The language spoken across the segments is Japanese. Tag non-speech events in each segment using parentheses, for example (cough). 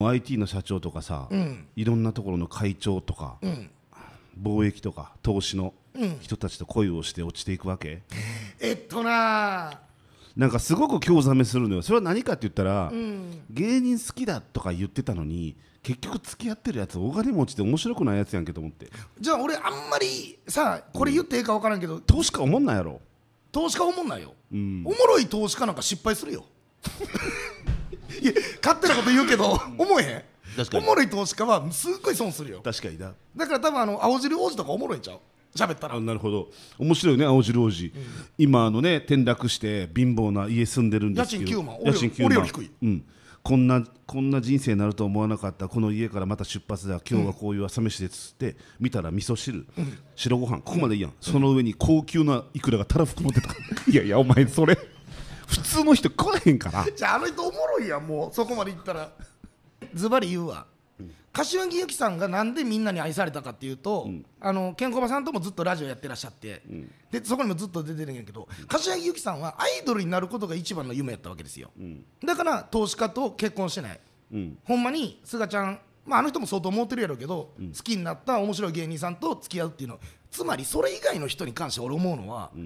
IT の社長とかさ、うん、いろんなところの会長とか、うん、貿易とか投資の人たちと恋をして落ちていくわけ、えっとななんかすごく興ざめするのよそれは何かって言ったら、うん、芸人好きだとか言ってたのに結局付き合ってるやつ大金持ちで面白くないやつやんけと思ってじゃあ俺あんまりさこれ言っていいか分からんけど、うん、投資家おもんないやろ投資家おもんないよ、うん、おもろい投資家なんか失敗するよいや勝手なこと言うけど思えへん確かおもろい投資家はすっごい損するよ確かにだから多分あの青汁王子とかおもろいんちゃう喋ったらなるほど面白いね青汁王子、今あのね転落して貧乏な家住んでるんですけど家賃9万俺より低いうん、こんなこんな人生になると思わなかったこの家からまた出発だ今日はこういう朝飯ですって、見たら味噌汁、白ご飯ここまでいいやん、その上に高級ないくらがたらふく持ってた (laughs) いやいやお前それ普通の人来へんから (laughs) じゃああの人おもろいやんもうそこまでいったらズバリ言うわ、うん、柏木由紀さんがなんでみんなに愛されたかっていうと、うん、あのケンコバさんともずっとラジオやってらっしゃって、うん、でそこにもずっと出てるんやけど柏木由紀さんはアイドルになることが一番の夢やったわけですよ、だから投資家と結婚してない、ほんまにすがちゃんまあ、あの人も相当思ってるやろうけど、好きになった面白い芸人さんと付き合うっていうのつまりそれ以外の人に関して俺思うのは、う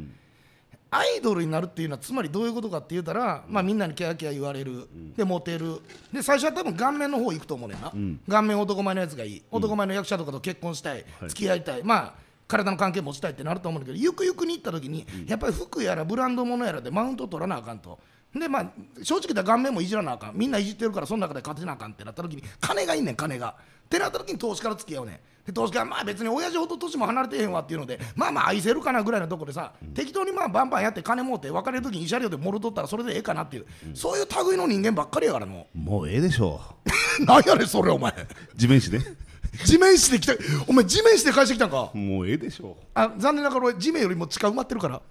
アイドルになるっていうのはつまりどういうことかって言うたら、まあ、みんなにキャーキャー言われる、でモテるで最初は多分顔面の方行くと思うねんな、顔面男前のやつがいい男前の役者とかと結婚したい、付き合いたい、まあ体の関係持ちたいってなると思うんだけどゆくゆくに行った時に、やっぱり服やらブランドものやらでマウント取らなあかんとでまあ正直ら顔面もいじらなあかんみんないじってるからその中で勝てなあかんってなった時に金がいんねん金がってなった時に投資から付き合うねんで投資家はまあ別に親父ほど年も離れてへんわっていうのでまあまあ愛せるかなぐらいのところでさ、うん、適当にまあバンバンやって金持って別れる時に慰謝料でもろとったらそれでええかなっていう、うん、そういう類の人間ばっかりやからもうもうええでしょう何 (laughs) やねんそれお前地面師で地面師で来たお前地面師で返してきたんかもうええでしょうあ残念ながら俺地面よりも地下埋まってるから